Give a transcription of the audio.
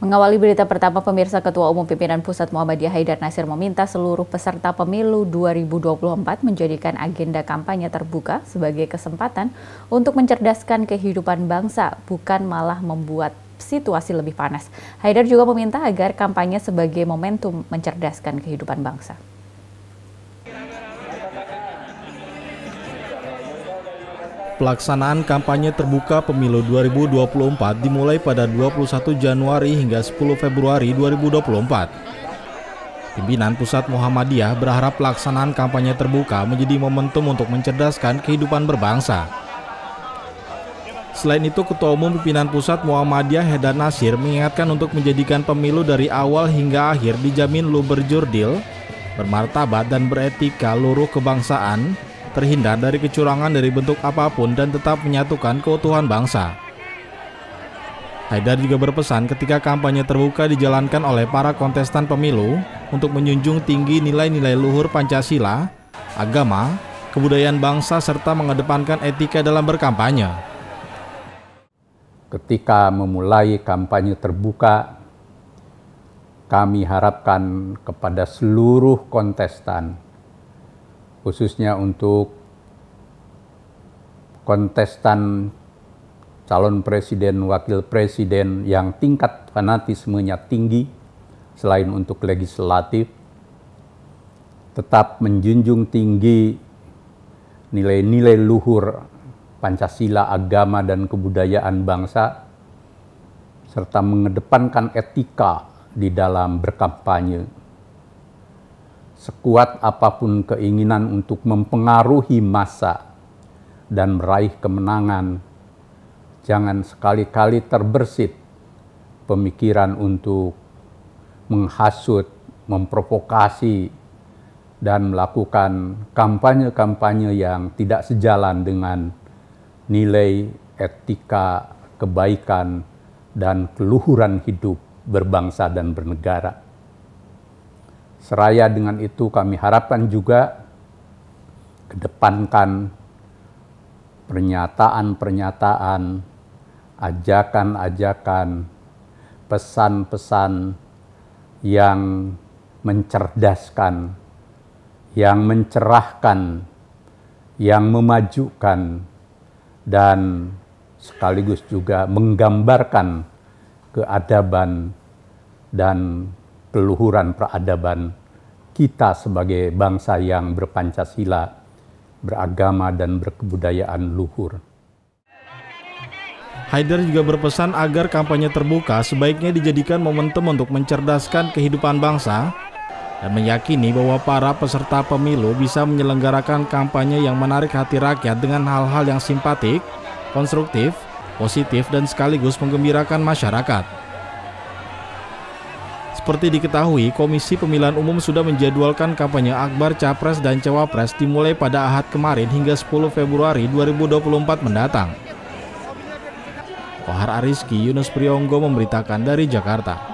Mengawali berita pertama, pemirsa Ketua Umum Pimpinan Pusat Muhammadiyah Haidar Nasir meminta seluruh peserta pemilu 2024 menjadikan agenda kampanye terbuka sebagai kesempatan untuk mencerdaskan kehidupan bangsa, bukan malah membuat situasi lebih panas. Haidar juga meminta agar kampanye sebagai momentum mencerdaskan kehidupan bangsa. Pelaksanaan kampanye terbuka pemilu 2024 dimulai pada 21 Januari hingga 10 Februari 2024. Pimpinan Pusat Muhammadiyah berharap pelaksanaan kampanye terbuka menjadi momentum untuk mencerdaskan kehidupan berbangsa. Selain itu, Ketua Umum Pimpinan Pusat Muhammadiyah Hedan Nasir mengingatkan untuk menjadikan pemilu dari awal hingga akhir dijamin luber jurdil, bermartabat dan beretika luruh kebangsaan, terhindar dari kecurangan dari bentuk apapun dan tetap menyatukan keutuhan bangsa. Haidar juga berpesan ketika kampanye terbuka dijalankan oleh para kontestan pemilu untuk menjunjung tinggi nilai-nilai luhur Pancasila, agama, kebudayaan bangsa, serta mengedepankan etika dalam berkampanye. Ketika memulai kampanye terbuka, kami harapkan kepada seluruh kontestan khususnya untuk kontestan calon presiden, wakil presiden yang tingkat fanatismenya tinggi selain untuk legislatif tetap menjunjung tinggi nilai-nilai luhur Pancasila, agama dan kebudayaan bangsa serta mengedepankan etika di dalam berkampanye sekuat apapun keinginan untuk mempengaruhi masa dan meraih kemenangan, jangan sekali-kali terbersit pemikiran untuk menghasut, memprovokasi, dan melakukan kampanye-kampanye yang tidak sejalan dengan nilai etika, kebaikan, dan keluhuran hidup berbangsa dan bernegara. Seraya dengan itu kami harapkan juga kedepankan pernyataan-pernyataan, ajakan-ajakan, pesan-pesan yang mencerdaskan, yang mencerahkan, yang memajukan, dan sekaligus juga menggambarkan keadaban dan keluhuran peradaban kita sebagai bangsa yang berpancasila, beragama, dan berkebudayaan luhur. Haidar juga berpesan agar kampanye terbuka sebaiknya dijadikan momentum untuk mencerdaskan kehidupan bangsa dan meyakini bahwa para peserta pemilu bisa menyelenggarakan kampanye yang menarik hati rakyat dengan hal-hal yang simpatik, konstruktif, positif, dan sekaligus menggembirakan masyarakat. Seperti diketahui, Komisi Pemilihan Umum sudah menjadwalkan kampanye Akbar Capres dan Cawapres dimulai pada Ahad kemarin hingga 10 Februari 2024 mendatang. Kohar Ariski Yunus Priyonggo memberitakan dari Jakarta.